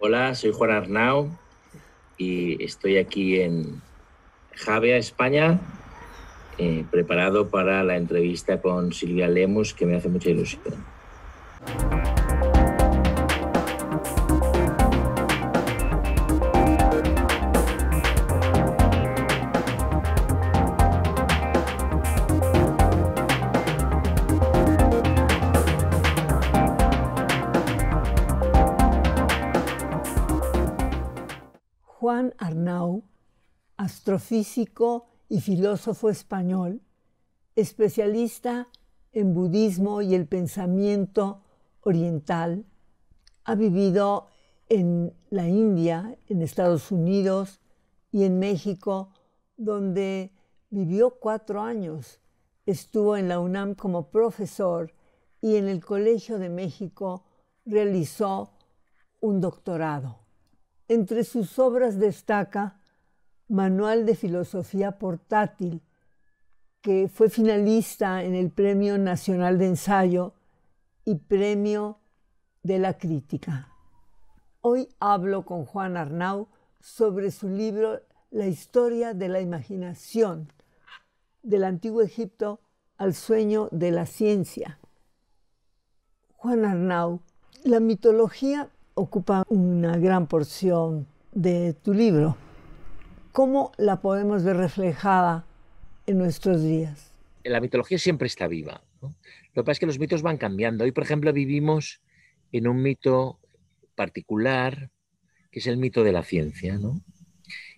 Hola, soy Juan Arnau y estoy aquí en Javea, España, eh, preparado para la entrevista con Silvia Lemus, que me hace mucha ilusión. astrofísico y filósofo español, especialista en budismo y el pensamiento oriental. Ha vivido en la India, en Estados Unidos y en México, donde vivió cuatro años. Estuvo en la UNAM como profesor y en el Colegio de México realizó un doctorado. Entre sus obras destaca Manual de Filosofía Portátil, que fue finalista en el Premio Nacional de Ensayo y Premio de la Crítica. Hoy hablo con Juan Arnau sobre su libro La historia de la imaginación, del antiguo Egipto al sueño de la ciencia. Juan Arnau, la mitología ocupa una gran porción de tu libro. ¿cómo la podemos ver reflejada en nuestros días? La mitología siempre está viva. Lo que pasa es que los mitos van cambiando. Hoy, por ejemplo, vivimos en un mito particular, que es el mito de la ciencia. ¿no?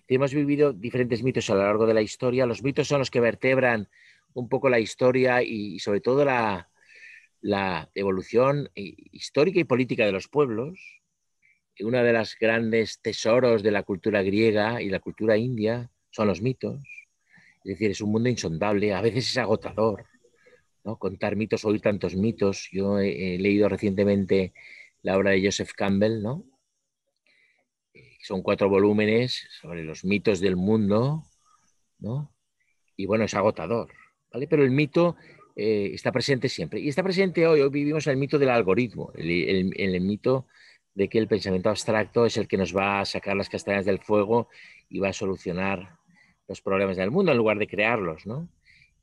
hemos vivido diferentes mitos a lo largo de la historia. Los mitos son los que vertebran un poco la historia y, sobre todo la evolución eh, histórica y política de los pueblos una de las grandes tesoros de la cultura griega y la cultura india son los mitos. Es decir, es un mundo insondable, a veces es agotador. ¿no? Contar mitos, oír tantos mitos. Yo he, leído recientemente la obra de Joseph Campbell, eh, son cuatro volúmenes sobre los mitos del mundo, Y bueno, es agotador, ¿vale? Pero el mito eh, está presente siempre. Y está presente hoy, hoy vivimos el mito del algoritmo, el, el mito de que el pensamiento abstracto es el que nos va a sacar las castañas del fuego y va a solucionar los problemas del mundo en lugar de crearlos, ¿no?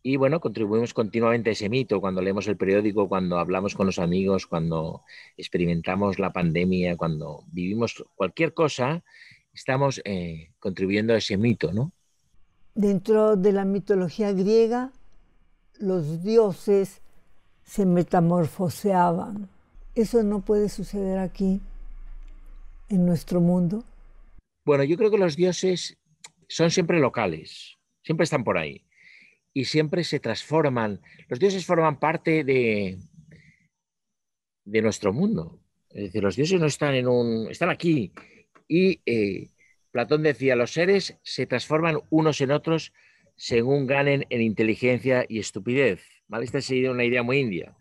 Y bueno, contribuimos continuamente a ese mito cuando leemos el periódico, cuando hablamos con los amigos, cuando experimentamos la pandemia, cuando vivimos cualquier cosa, estamos eh, contribuyendo a ese mito, ¿no? Dentro de la mitología griega, los dioses se metamorfoseaban. Eso no puede suceder aquí en nuestro mundo? Bueno, yo creo que los dioses son siempre locales, siempre están por ahí y siempre se transforman. Los dioses forman parte de, de nuestro mundo. Es decir, los dioses no están en un. están aquí. Y eh, Platón decía: los seres se transforman unos en otros según ganen en inteligencia y estupidez. ¿Vale? Esta es una idea muy india.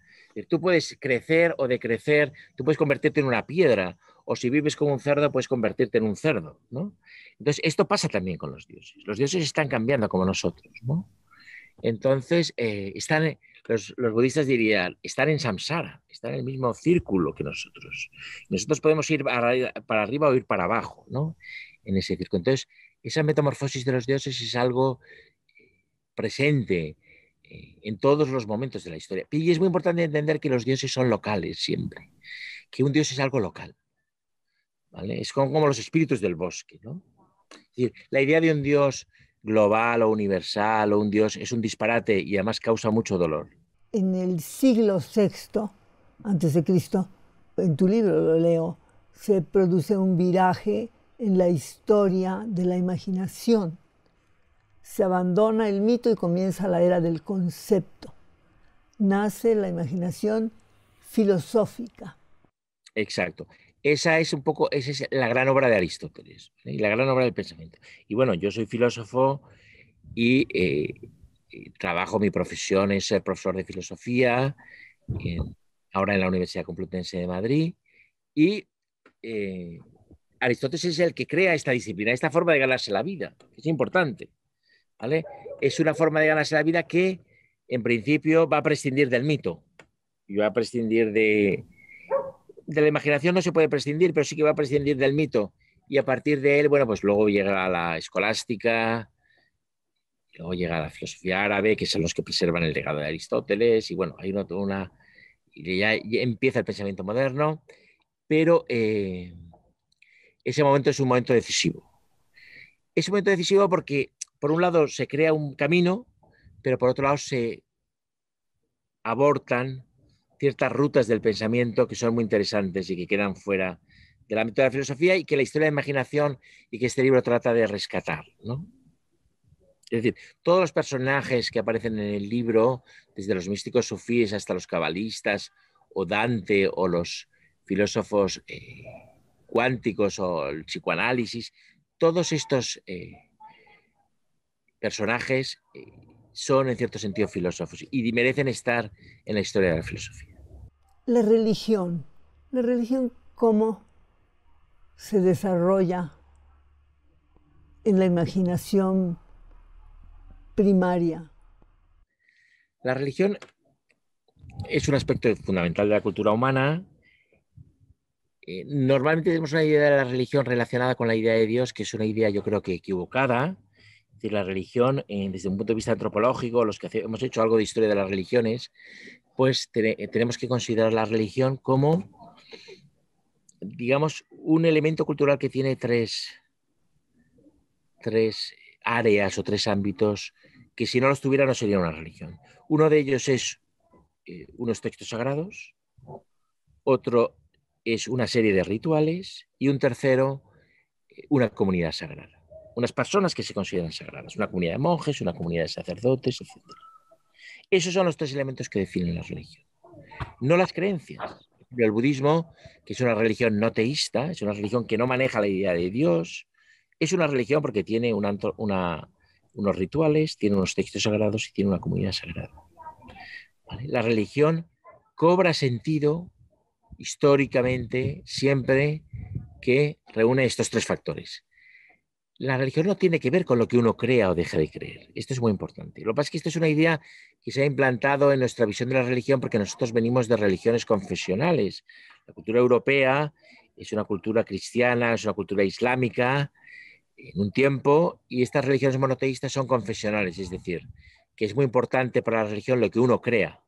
Tú puedes crecer o decrecer, tú puedes convertirte en una piedra o si vives como un cerdo, puedes convertirte en un cerdo. Entonces, esto pasa también con los dioses. Los dioses están cambiando como nosotros. Entonces, eh, están, los, budistas dirían, están en samsara, están en el mismo círculo que nosotros. Nosotros podemos ir para arriba o ir para abajo ¿no? en ese círculo. Entonces, esa metamorfosis de los dioses es algo eh, presente eh, en todos los momentos de la historia. Y es muy importante entender que los dioses son locales siempre, que un dios es algo local. Es como, los espíritus del bosque, ¿no? la idea de un Dios global o universal o un Dios es un disparate y además causa mucho dolor. En el siglo VI antes de Cristo, en tu libro lo leo, se produce un viraje en la historia de la imaginación. Se abandona el mito y comienza la era del concepto. Nace la imaginación filosófica. Exacto. Esa es un poco, esa es la gran obra de Aristóteles ¿eh? y la gran obra del pensamiento. Y bueno, yo soy filósofo y, eh, eh, trabajo, mi profesión es ser profesor de filosofía, ahora en la Universidad Complutense de Madrid. Y Aristóteles es el que crea esta disciplina, esta forma de ganarse la vida, es importante. ¿vale? Es una forma de ganarse la vida que, en principio, va a prescindir del mito y va a prescindir de de la imaginación no se puede prescindir, pero sí que va a prescindir del mito. Y a partir de él, bueno, pues luego llega la escolástica, luego llega la filosofía árabe, que son los que preservan el legado de Aristóteles, y bueno, hay una... una y ya, empieza el pensamiento moderno, pero eh, ese momento es un momento decisivo. Es un momento decisivo porque, por un lado, se crea un camino, pero por otro lado se abortan ciertas rutas del pensamiento que son muy interesantes y que quedan fuera del ámbito de la filosofía y que la historia de la imaginación y que este libro trata de rescatar. Es decir, todos los personajes que aparecen en el libro, desde los místicos sufíes hasta los cabalistas o Dante o los filósofos eh, cuánticos o el psicoanálisis, todos estos eh, personajes eh, son en cierto sentido filósofos y merecen estar en la historia de la filosofía la religión, la religión cómo se desarrolla en la imaginación primaria. La religión es un aspecto fundamental de la cultura humana. Eh, normalmente tenemos una idea de la religión relacionada con la idea de Dios, que es una idea yo creo que equivocada. Es decir, la religión, eh, desde un punto de vista antropológico, los que hemos hecho algo de historia de las religiones, pues tenemos que considerar la religión como, digamos, un elemento cultural que tiene tres, tres áreas o tres ámbitos que si no los tuviera no sería una religión. Uno de ellos es eh, unos textos sagrados, otro es una serie de rituales y un tercero, eh, una comunidad sagrada, unas personas que se consideran sagradas, una comunidad de monjes, una comunidad de sacerdotes, etc. Esos son los tres elementos que definen la religión, no las creencias. El budismo, que es una religión no teísta, es una religión que no maneja la idea de Dios, es una religión porque tiene unos rituales, tiene unos textos sagrados y tiene una comunidad sagrada. La religión cobra sentido históricamente siempre que reúne estos tres factores la religión no tiene que ver con lo que uno crea o deja de creer. Esto es muy importante. Lo que pasa es que esta es una idea que se ha implantado en nuestra visión de la religión porque nosotros venimos de religiones confesionales. La cultura europea es una cultura cristiana, es una cultura islámica en un tiempo y estas religiones monoteístas son confesionales, es decir, que es muy importante para la religión lo que uno crea.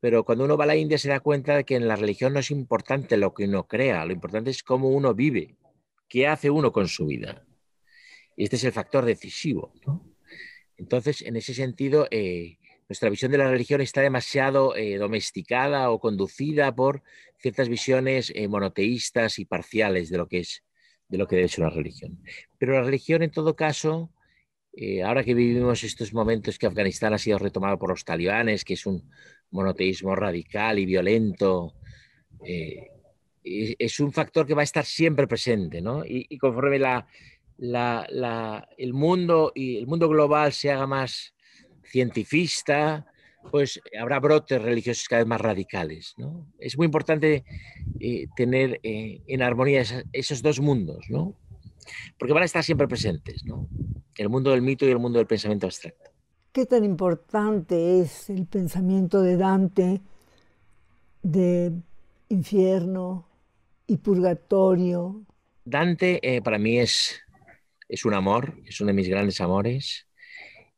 Pero cuando uno va a la India se da cuenta de que en la religión no es importante lo que uno crea, lo importante es cómo uno vive, qué hace uno con su vida este es el factor decisivo. Entonces, en ese sentido, eh, nuestra visión de la religión está demasiado eh, domesticada o conducida por ciertas visiones eh, monoteístas y parciales de lo que es de lo que una religión. Pero la religión, en todo caso, ahora que vivimos estos momentos que Afganistán ha sido retomado por los talibanes, que es un monoteísmo radical y violento, es un factor que va a estar siempre presente, ¿no? Y, y conforme la, la, el mundo y el mundo global se haga más cientifista, pues habrá brotes religiosos cada vez más radicales. ¿no? Es muy importante eh, tener eh, en armonía esos, dos mundos, ¿no? porque van a estar siempre presentes, ¿no? el mundo del mito y el mundo del pensamiento abstracto. ¿Qué tan importante es el pensamiento de Dante de infierno y purgatorio? Dante eh, para mí es es un amor, es uno de mis grandes amores.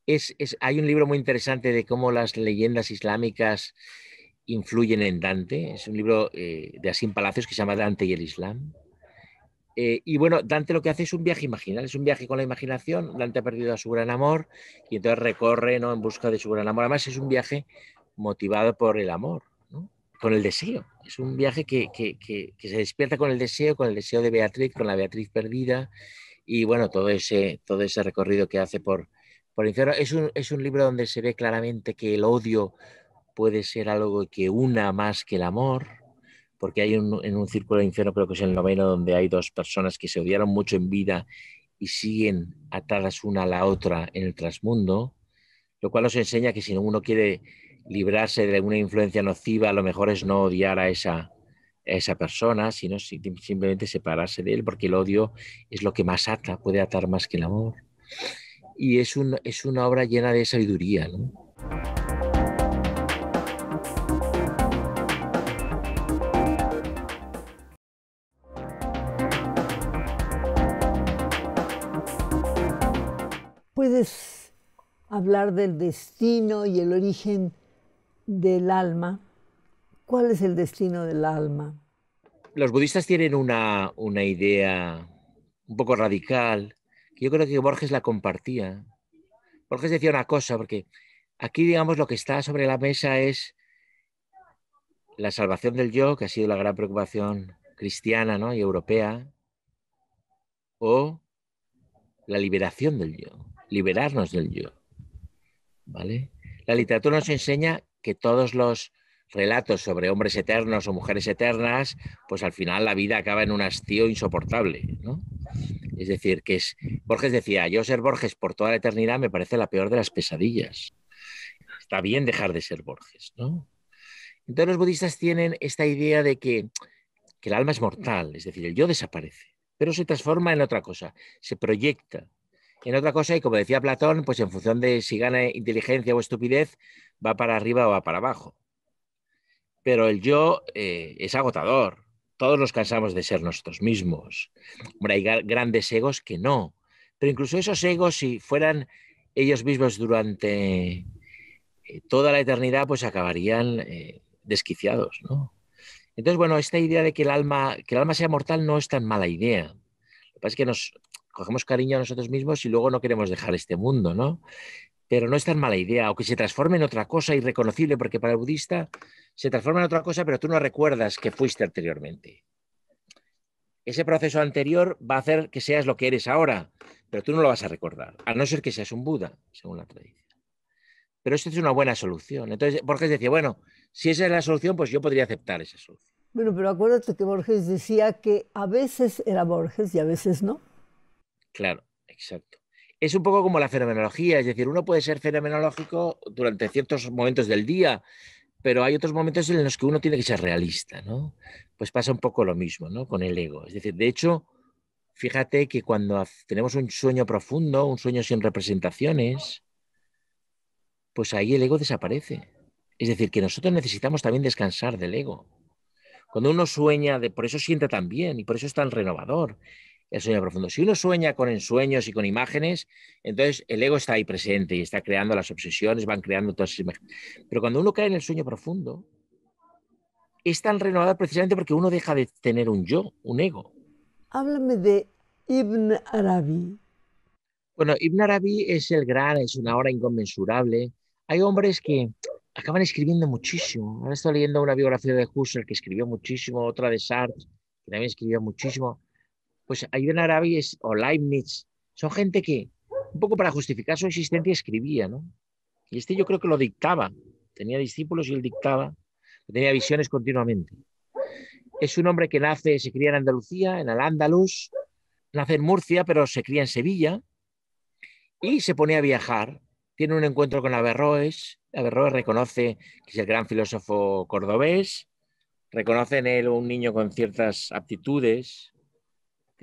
Es, hay un libro muy interesante de cómo las leyendas islámicas influyen en Dante. Es un libro eh, de Asim Palacios que se llama Dante y el Islam. Eh, y bueno, Dante lo que hace es un viaje imaginario, es un viaje con la imaginación. Dante ha perdido a su gran amor y entonces recorre ¿no? en busca de su gran amor. Además, es un viaje motivado por el amor, con el deseo. Es un viaje que, que, que se despierta con el deseo, con el deseo de Beatriz, con la Beatriz perdida y bueno, todo ese, todo ese recorrido que hace por, por el infierno. Es un, libro donde se ve claramente que el odio puede ser algo que una más que el amor, porque hay en un círculo de infierno, creo que es el noveno, donde hay dos personas que se odiaron mucho en vida y siguen atadas una a la otra en el trasmundo, lo cual nos enseña que si uno quiere librarse de alguna influencia nociva, lo mejor es no odiar a esa, a esa persona, sino simplemente separarse de él, porque el odio es lo que más ata, puede atar más que el amor. Y es, es una obra llena de sabiduría. ¿Puedes hablar del destino y el origen del alma? ¿Cuál es el destino del alma? los budistas tienen una, idea un poco radical, que yo creo que Borges la compartía. Borges decía una cosa, porque aquí, digamos, lo que está sobre la mesa es la salvación del yo, que ha sido la gran preocupación cristiana ¿no? y europea, o la liberación del yo, liberarnos del yo. ¿Vale? La literatura nos enseña que todos los relatos sobre hombres eternos o mujeres eternas, pues al final la vida acaba en un hastío insoportable, Es decir, que es, Borges decía, yo ser Borges por toda la eternidad me parece la peor de las pesadillas. Está bien dejar de ser Borges, ¿no? Entonces los budistas tienen esta idea de que, que el alma es mortal, es decir, el yo desaparece, pero se transforma en otra cosa, se proyecta en otra cosa y como decía Platón, pues en función de si gana inteligencia o estupidez, va para arriba o va para abajo pero el yo eh, es agotador. Todos nos cansamos de ser nosotros mismos. Hombre, hay grandes egos que no, pero incluso esos egos, si fueran ellos mismos durante eh, toda la eternidad, pues acabarían eh, desquiciados, ¿no? Entonces, bueno, esta idea de que el alma, que el alma sea mortal no es tan mala idea. Lo que pasa es que nos cogemos cariño a nosotros mismos y luego no queremos dejar este mundo, ¿no? Pero no es tan mala idea, o que se transforme en otra cosa irreconocible, porque para el budista se transforma en otra cosa, pero tú no recuerdas que fuiste anteriormente. Ese proceso anterior va a hacer que seas lo que eres ahora, pero tú no lo vas a recordar, a no ser que seas un Buda, según la tradición. Pero esto es una buena solución. Entonces, Borges decía, bueno, si esa es la solución, pues yo podría aceptar esa solución. Bueno, pero acuérdate que Borges decía que a veces era Borges y a veces no. Claro, exacto. Es un poco como la fenomenología, es decir, uno puede ser fenomenológico durante ciertos momentos del día, pero hay otros momentos en los que uno tiene que ser realista, ¿no? Pues pasa un poco lo mismo, ¿no? Con el ego. Es decir, de hecho, fíjate que cuando tenemos un sueño profundo, un sueño sin representaciones, pues ahí el ego desaparece. Es decir, que nosotros necesitamos también descansar del ego. Cuando uno sueña, de, por eso siente tan bien y por eso es tan renovador el sueño profundo. Si uno sueña con ensueños y con imágenes, entonces el ego está ahí presente y está creando las obsesiones, van creando todas esas imágenes. Pero cuando uno cae en el sueño profundo, es tan renovado precisamente porque uno deja de tener un yo, un ego. Háblame de Ibn Arabi. Bueno, Ibn Arabi es el gran, es una hora inconmensurable. Hay hombres que acaban escribiendo muchísimo. Ahora estoy leyendo una biografía de Husserl que escribió muchísimo, otra de Sartre que también escribió muchísimo pues Aiden Arabi es, o Leibniz, son gente que un poco para justificar su existencia escribía, ¿no? Y este yo creo que lo dictaba, tenía discípulos y él dictaba, tenía visiones continuamente. Es un hombre que nace, se cría en Andalucía, en Al-Ándalus, nace en Murcia, pero se cría en Sevilla y se pone a viajar. Tiene un encuentro con Averroes. Averroes reconoce que es el gran filósofo cordobés, reconoce en él un niño con ciertas aptitudes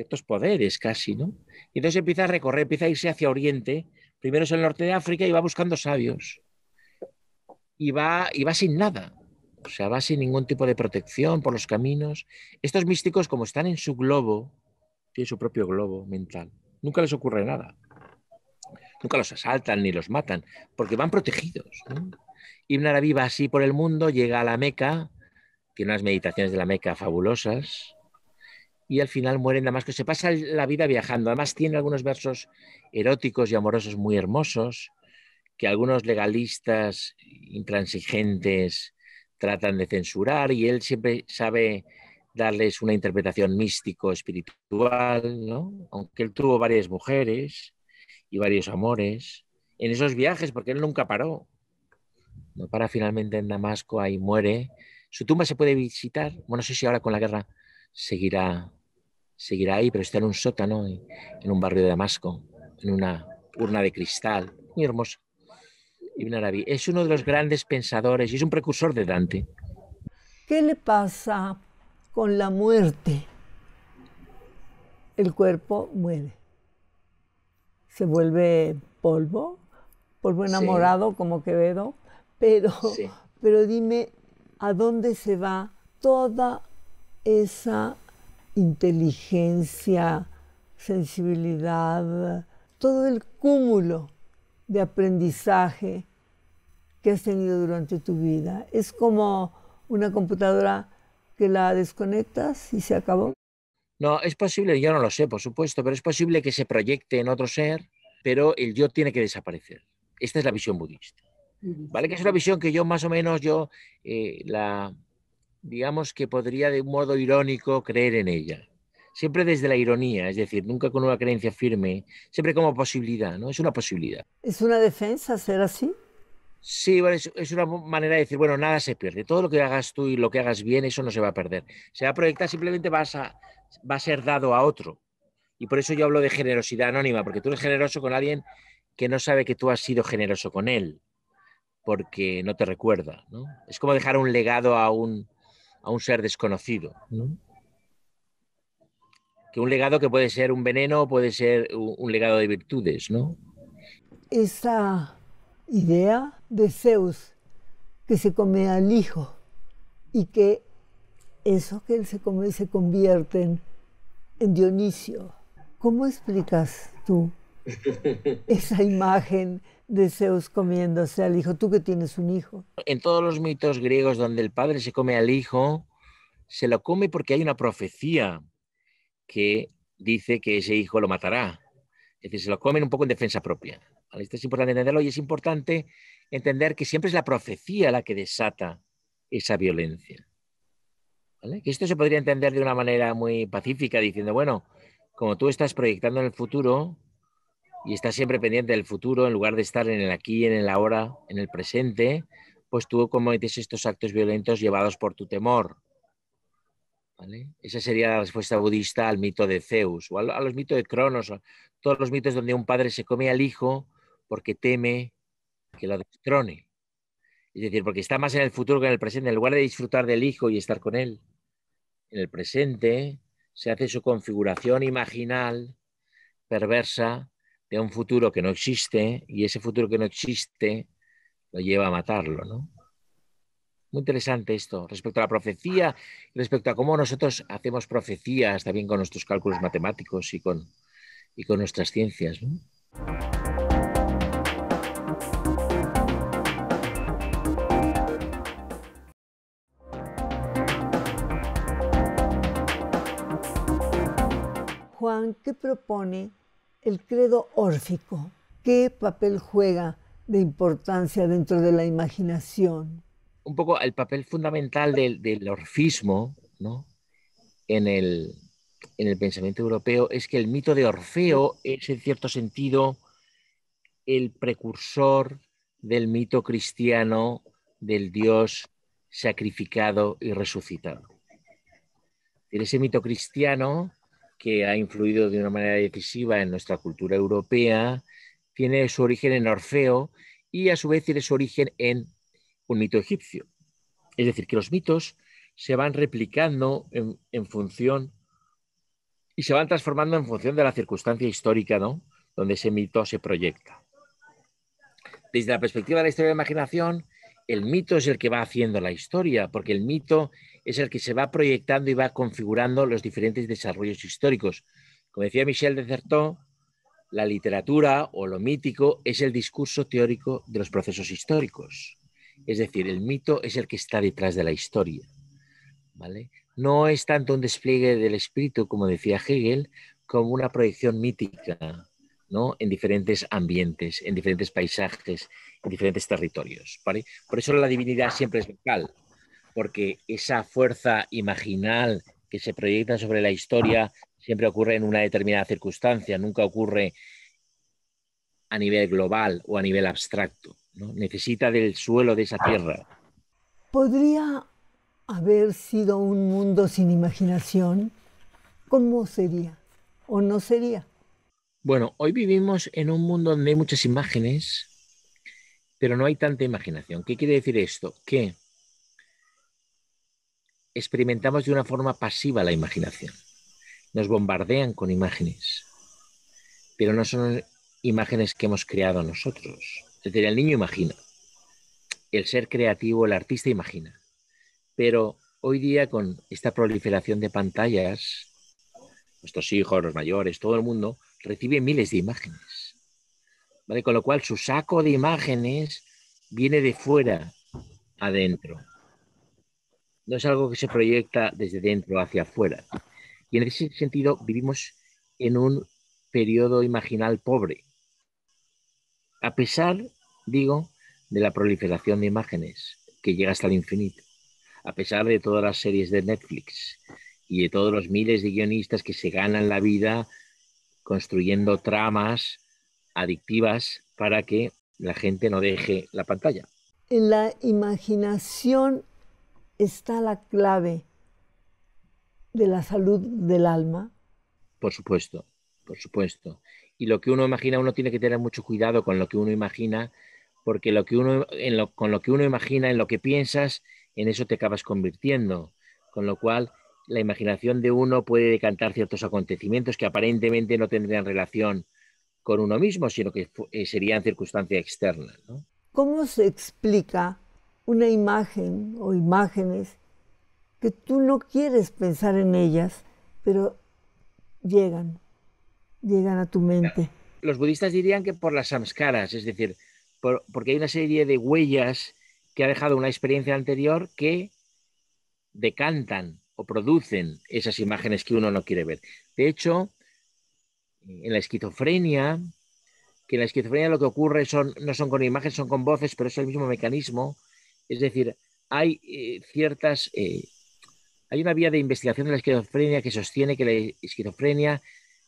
estos poderes casi, ¿no? Y entonces empieza a recorrer, empieza a irse hacia Oriente, primero es el norte de África y va buscando sabios. Y va, y va sin nada, o sea, va sin ningún tipo de protección por los caminos. Estos místicos, como están en su globo, tienen su propio globo mental, nunca les ocurre nada. Nunca los asaltan ni los matan, porque van protegidos. ¿no? Ibn Arabi va así por el mundo, llega a la Meca, tiene unas meditaciones de la Meca fabulosas, y al final muere en Damasco. Se pasa la vida viajando. Además tiene algunos versos eróticos y amorosos muy hermosos que algunos legalistas intransigentes tratan de censurar y él siempre sabe darles una interpretación místico, espiritual, ¿no? aunque él tuvo varias mujeres y varios amores en esos viajes, porque él nunca paró. No para finalmente en Damasco, ahí muere. Su tumba se puede visitar, bueno, no sé si ahora con la guerra seguirá seguirá ahí, pero está en un sótano, en un barrio de Damasco, en una urna de cristal, muy hermosa. Ibn Arabi es uno de los grandes pensadores y es un precursor de Dante. ¿Qué le pasa con la muerte? El cuerpo muere. Se vuelve polvo, polvo enamorado como Quevedo, pero, pero dime, ¿a dónde se va toda esa inteligencia, sensibilidad, todo el cúmulo de aprendizaje que has tenido durante tu vida. Es como una computadora que la desconectas y se acabó. No, es posible, yo no lo sé, por supuesto, pero es posible que se proyecte en otro ser, pero el yo tiene que desaparecer. Esta es la visión budista. ¿Vale? Que es una visión que yo más o menos, yo eh, la, digamos que podría de un modo irónico creer en ella. Siempre desde la ironía, es decir, nunca con una creencia firme, siempre como posibilidad, ¿no? Es una posibilidad. ¿Es una defensa ser así? Sí, es, una manera de decir, bueno, nada se pierde. Todo lo que hagas tú y lo que hagas bien, eso no se va a perder. Se va a proyectar, simplemente vas a, va a ser dado a otro. Y por eso yo hablo de generosidad anónima, porque tú eres generoso con alguien que no sabe que tú has sido generoso con él, porque no te recuerda. ¿no? Es como dejar un legado a un, a un ser desconocido. Que un legado que puede ser un veneno, puede ser un legado de virtudes, ¿no? Esa idea de Zeus que se come al hijo y que eso que él se come se convierte en Dionisio. ¿Cómo explicas tú esa imagen de Zeus comiéndose al hijo, tú que tienes un hijo. En todos los mitos griegos donde el padre se come al hijo, se lo come porque hay una profecía que dice que ese hijo lo matará. Es decir, se lo comen un poco en defensa propia. Esto es importante entenderlo y es importante entender que siempre es la profecía la que desata esa violencia. esto se podría entender de una manera muy pacífica, diciendo, bueno, como tú estás proyectando en el futuro, y está siempre pendiente del futuro en lugar de estar en el aquí, en el ahora, en el presente, pues tú cometes estos actos violentos llevados por tu temor. ¿Vale? Esa sería la respuesta budista al mito de Zeus o a los mitos de Cronos, todos los mitos donde un padre se come al hijo porque teme que lo destrone. Es decir, porque está más en el futuro que en el presente. En lugar de disfrutar del hijo y estar con él, en el presente se hace su configuración imaginal, perversa, de un futuro que no existe y ese futuro que no existe lo lleva a matarlo, Muy interesante esto, respecto a la profecía, respecto a cómo nosotros hacemos profecías también con nuestros cálculos matemáticos y con, con nuestras ciencias. Juan, ¿qué propone el credo órfico. ¿Qué papel juega de importancia dentro de la imaginación? Un poco el papel fundamental del, orfismo en, el, pensamiento europeo es que el mito de Orfeo es en cierto sentido el precursor del mito cristiano del Dios sacrificado y resucitado. ese mito cristiano que ha influido de una manera decisiva en nuestra cultura europea, tiene su origen en Orfeo y a su vez tiene su origen en un mito egipcio. Es decir, que los mitos se van replicando en, función y se van transformando en función de la circunstancia histórica donde ese mito se proyecta. Desde la perspectiva de la historia de la imaginación, el mito es el que va haciendo la historia, porque el mito es el que se va proyectando y va configurando los diferentes desarrollos históricos. Como decía Michel de Certeau, la literatura o lo mítico es el discurso teórico de los procesos históricos. Es decir, el mito es el que está detrás de la historia. ¿vale? No es tanto un despliegue del espíritu, como decía Hegel, como una proyección mítica ¿no? en diferentes ambientes, en diferentes paisajes, en diferentes territorios. Por eso la divinidad siempre es local porque esa fuerza imaginal que se proyecta sobre la historia siempre ocurre en una determinada circunstancia, nunca ocurre a nivel global o a nivel abstracto. ¿no? Necesita del suelo de esa tierra. ¿Podría haber sido un mundo sin imaginación? ¿Cómo sería o no sería? Bueno, hoy vivimos en un mundo donde hay muchas imágenes, pero no hay tanta imaginación. ¿Qué quiere decir esto? Que experimentamos de una forma pasiva la imaginación. Nos bombardean con imágenes, pero no son imágenes que hemos creado nosotros. Es decir, el niño imagina, el ser creativo, el artista imagina, pero hoy día con esta proliferación de pantallas, nuestros hijos, los mayores, todo el mundo recibe miles de imágenes. Con lo cual su saco de imágenes viene de fuera adentro no es algo que se proyecta desde dentro hacia afuera. Y en ese sentido vivimos en un periodo imaginal pobre, a pesar, digo, de la proliferación de imágenes que llega hasta el infinito, a pesar de todas las series de Netflix y de todos los miles de guionistas que se ganan la vida construyendo tramas adictivas para que la gente no deje la pantalla. En la imaginación está la clave de la salud del alma? Por supuesto, por supuesto. Y lo que uno imagina, uno tiene que tener mucho cuidado con lo que uno imagina, porque lo que uno, con lo que uno imagina, en lo que piensas, en eso te acabas convirtiendo. Con lo cual, la imaginación de uno puede decantar ciertos acontecimientos que aparentemente no tendrían relación con uno mismo, sino que eh, serían circunstancias externas. ¿Cómo se explica una imagen o imágenes que tú no quieres pensar en ellas, pero llegan, llegan a tu mente. Los budistas dirían que por las samskaras, es decir, porque hay una serie de huellas que ha dejado una experiencia anterior que decantan o producen esas imágenes que uno no quiere ver. De hecho, en la esquizofrenia, que en la esquizofrenia lo que ocurre son, no son con imágenes, son con voces, pero es el mismo mecanismo, es decir, hay eh, ciertas... Eh, hay una vía de investigación de la esquizofrenia que sostiene que la esquizofrenia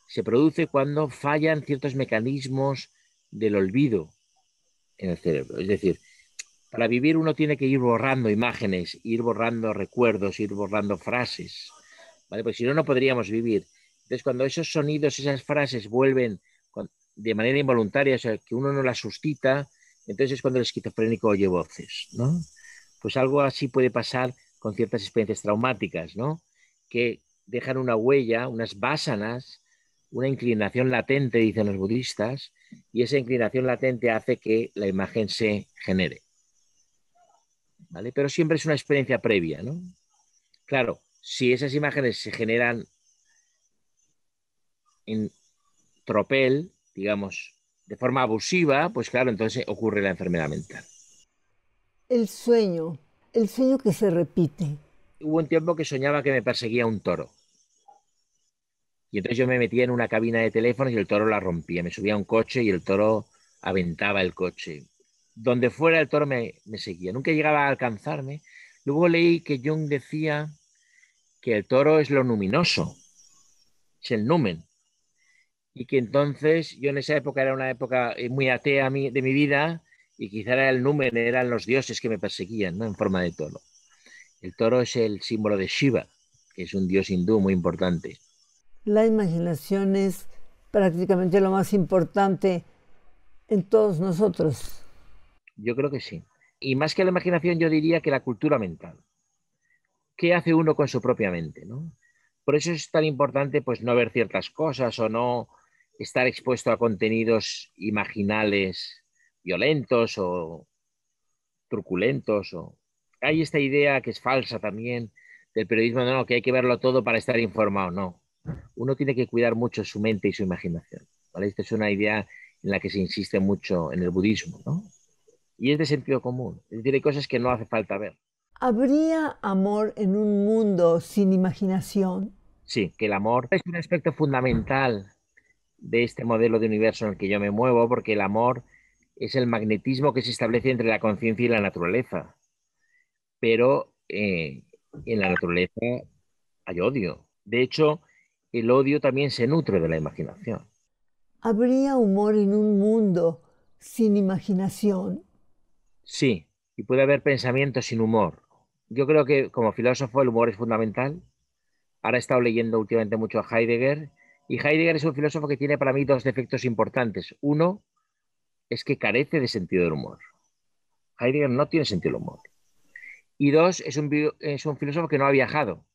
se produce cuando fallan ciertos mecanismos del olvido en el cerebro. Es decir, para vivir uno tiene que ir borrando imágenes, ir borrando recuerdos, ir borrando frases, ¿vale? Porque si no, no podríamos vivir. Entonces, cuando esos sonidos, esas frases vuelven de manera involuntaria, o sea, que uno no las suscita, entonces es cuando el esquizofrénico oye voces, ¿no? Pues algo así puede pasar con ciertas experiencias traumáticas, ¿no? Que dejan una huella, unas básanas, una inclinación latente, dicen los budistas, y esa inclinación latente hace que la imagen se genere. ¿Vale? Pero siempre es una experiencia previa, ¿no? Claro, si esas imágenes se generan en tropel, digamos, de forma abusiva, pues claro, entonces ocurre la enfermedad mental. El sueño, el sueño que se repite. Hubo un tiempo que soñaba que me perseguía un toro. Y entonces yo me metía en una cabina de teléfono y el toro la rompía. Me subía a un coche y el toro aventaba el coche. Donde fuera el toro me, seguía. Nunca llegaba a alcanzarme. Luego leí que Jung decía que el toro es lo luminoso, es el numen y que entonces yo en esa época era una época eh, muy atea de mi vida y quizá era el número, eran los dioses que me perseguían ¿no? en forma de toro. El toro es el símbolo de Shiva, que es un dios hindú muy importante. La imaginación es prácticamente lo más importante en todos nosotros. Yo creo que sí. Y más que la imaginación, yo diría que la cultura mental. ¿Qué hace uno con su propia mente? ¿no? Por eso es tan importante pues, no ver ciertas cosas o no estar expuesto a contenidos imaginales violentos o truculentos. O... Hay esta idea que es falsa también del periodismo, no, que hay que verlo todo para estar informado, no. Uno tiene que cuidar mucho su mente y su imaginación. Esta es una idea en la que se insiste mucho en el budismo, ¿no? Y es de sentido común, es decir, hay cosas que no hace falta ver. ¿Habría amor en un mundo sin imaginación? Sí, que el amor es un aspecto fundamental de este modelo de universo en el que yo me muevo, porque el amor es el magnetismo que se establece entre la conciencia y la naturaleza. Pero eh, en la naturaleza hay odio. De hecho, el odio también se nutre de la imaginación. ¿Habría humor en un mundo sin imaginación? Sí, y puede haber pensamiento sin humor. Yo creo que como filósofo el humor es fundamental. Ahora he estado leyendo últimamente mucho a Heidegger y Heidegger es un filósofo que tiene para mí dos defectos importantes. Uno es que carece de sentido del humor. Heidegger no tiene sentido del humor. Y dos, es un, es un filósofo que no ha viajado,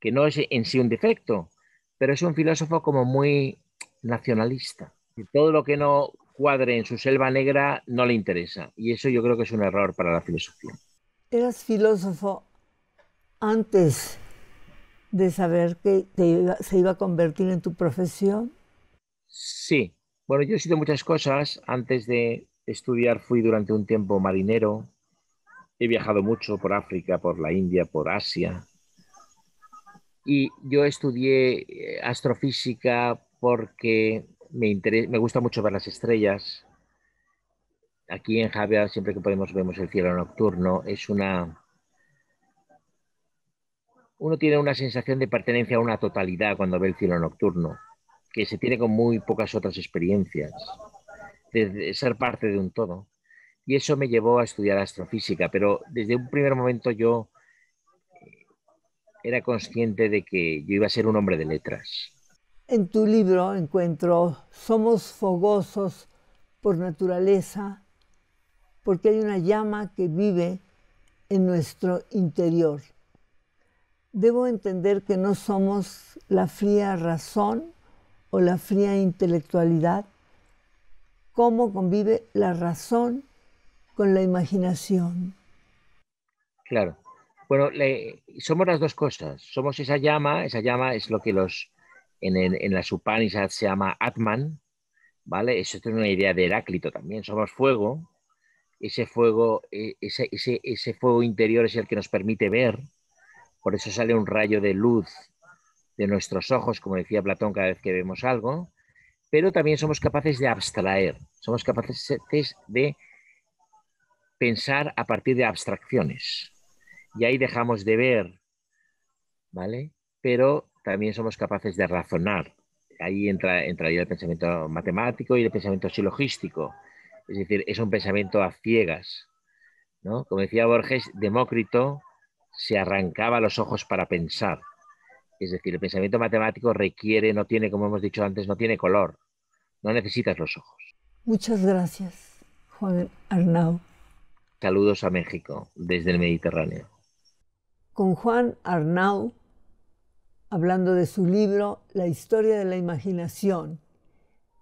que no es en sí un defecto, pero es un filósofo como muy nacionalista. todo lo que no cuadre en su selva negra no le interesa. Y eso yo creo que es un error para la filosofía. Eras filósofo antes de saber que se iba a convertir en tu profesión? Sí. Bueno, yo he sido muchas cosas. Antes de estudiar fui durante un tiempo marinero. He viajado mucho por África, por la India, por Asia. Y yo estudié eh, astrofísica porque me, me gusta mucho ver las estrellas. Aquí en Javier siempre que podemos, vemos el cielo nocturno. Es una uno tiene una sensación de pertenencia a una totalidad cuando ve el cielo nocturno, que se tiene con muy pocas otras experiencias, de ser parte de un todo. Y eso me llevó a estudiar astrofísica, pero desde un primer momento yo eh, era consciente de que yo iba a ser un hombre de letras. En tu libro encuentro, somos fogosos por naturaleza, porque hay una llama que vive en nuestro interior debo entender que no somos la fría razón o la fría intelectualidad, cómo convive la razón con la imaginación. Claro. Bueno, somos las dos cosas. Somos esa llama, esa llama es lo que los en, la en se llama Atman, ¿vale? Eso es una idea de Heráclito también. Somos fuego, ese fuego, eh, ese, ese fuego interior es el que nos permite ver, por eso sale un rayo de luz de nuestros ojos, como decía Platón, cada vez que vemos algo, pero también somos capaces de abstraer, somos capaces de pensar a partir de abstracciones. Y ahí dejamos de ver, ¿vale? Pero también somos capaces de razonar. Ahí entra, entraría el pensamiento matemático y el pensamiento silogístico. Es decir, es un pensamiento a ciegas. ¿no? Como decía Borges, Demócrito se arrancaba los ojos para pensar. Es decir, el pensamiento matemático requiere, no tiene, como hemos dicho antes, no tiene color. No necesitas los ojos. Muchas gracias, Juan Arnau. Saludos a México desde el Mediterráneo. Con Juan Arnau, hablando de su libro La historia de la imaginación,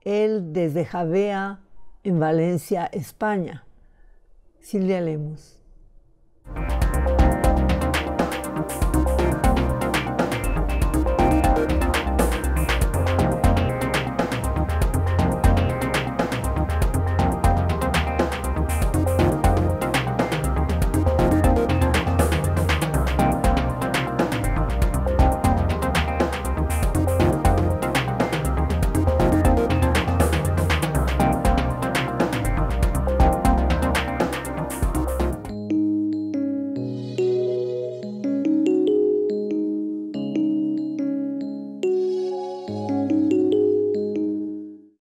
él desde Javea, en Valencia, España. Silvia Lemos.